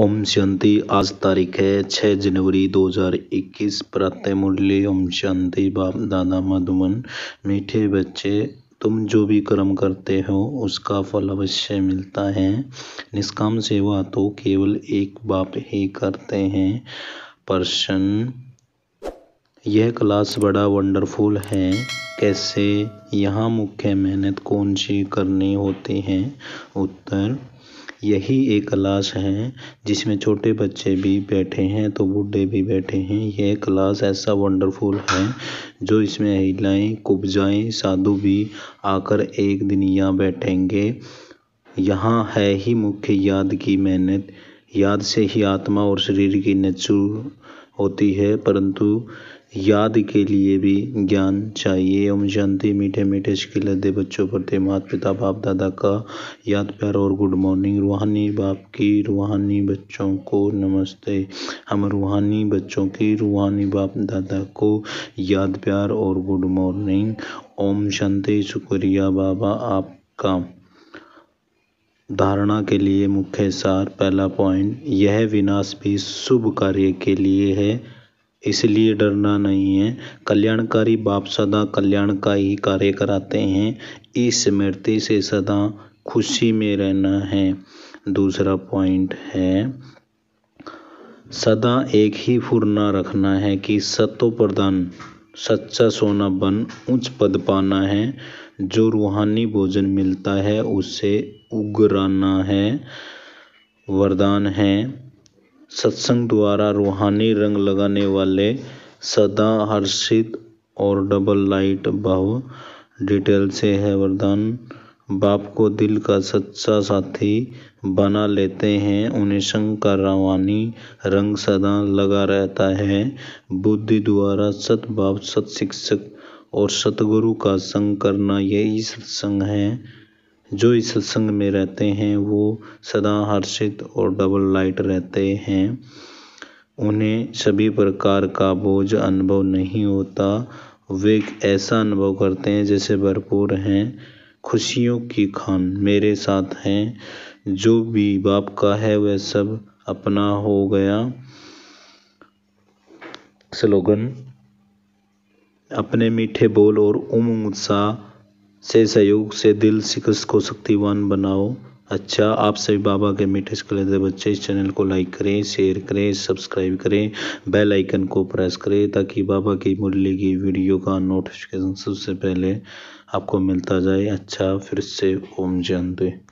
ओम शांति आज तारीख है छः जनवरी 2021 प्रातः मुरली ओम शांति बाप दादा मधुमन मीठे बच्चे तुम जो भी कर्म करते हो उसका फल अवश्य मिलता है निष्काम सेवा तो केवल एक बाप ही करते हैं प्रश्न यह क्लास बड़ा वंडरफुल है कैसे यहाँ मुख्य मेहनत कौन सी करनी होती है उत्तर यही एक क्लास है जिसमें छोटे बच्चे भी बैठे हैं तो बूढ़े भी बैठे हैं यह क्लास ऐसा वंडरफुल है जो इसमें महिलाएं कुब्जाएं साधु भी आकर एक दिन यहां बैठेंगे यहां है ही मुख्य याद की मेहनत याद से ही आत्मा और शरीर की होती है परंतु याद के लिए भी ज्ञान चाहिए एवं शांति मीठे मीठे शिकल दे बच्चों पर थे माता पिता बाप दादा का याद प्यार और गुड मॉर्निंग रूहानी बाप की रूहानी बच्चों को नमस्ते हम रूहानी बच्चों की रूहानी बाप दादा को याद प्यार और गुड मॉर्निंग ओम शांति शुक्रिया बाबा आपका धारणा के लिए मुख्य सार पहला पॉइंट यह विनाश भी शुभ कार्य के लिए है इसलिए डरना नहीं है कल्याणकारी बाप सदा कल्याण का ही कार्य कराते हैं इस स्मृति से सदा खुशी में रहना है दूसरा पॉइंट है सदा एक ही फुरना रखना है कि सत्व प्रदान सच्चा सोना बन उच्च पद पाना है जो रूहानी भोजन मिलता है उसे उगराना है वरदान है सत्संग द्वारा रूहानी रंग लगाने वाले सदा हर्षित और डबल लाइट भाव डिटेल से है वरदान बाप को दिल का सच्चा साथी बना लेते हैं उन्हें संग का रावानी रंग सदा लगा रहता है बुद्धि द्वारा सत बाप सत शिक्षक और सतगुरु का संग करना यही सत्संग है जो इस सत्संग में रहते हैं वो सदा हर्षित और डबल लाइट रहते हैं उन्हें सभी प्रकार का बोझ अनुभव नहीं होता वे ऐसा अनुभव करते हैं जैसे भरपूर हैं खुशियों की खान मेरे साथ हैं जो भी बाप का है वह सब अपना हो गया स्लोगन अपने मीठे बोल और उमंग उत्साह से सहयोग से दिल शिकस्त को शक्तिवान बनाओ अच्छा आप सभी बाबा के मीठे कलेजे बच्चे इस चैनल को लाइक करें शेयर करें सब्सक्राइब करें बेल आइकन को प्रेस करें ताकि बाबा की मुरली की वीडियो का नोटिफिकेशन सबसे पहले आपको मिलता जाए अच्छा फिर से ओम जयंत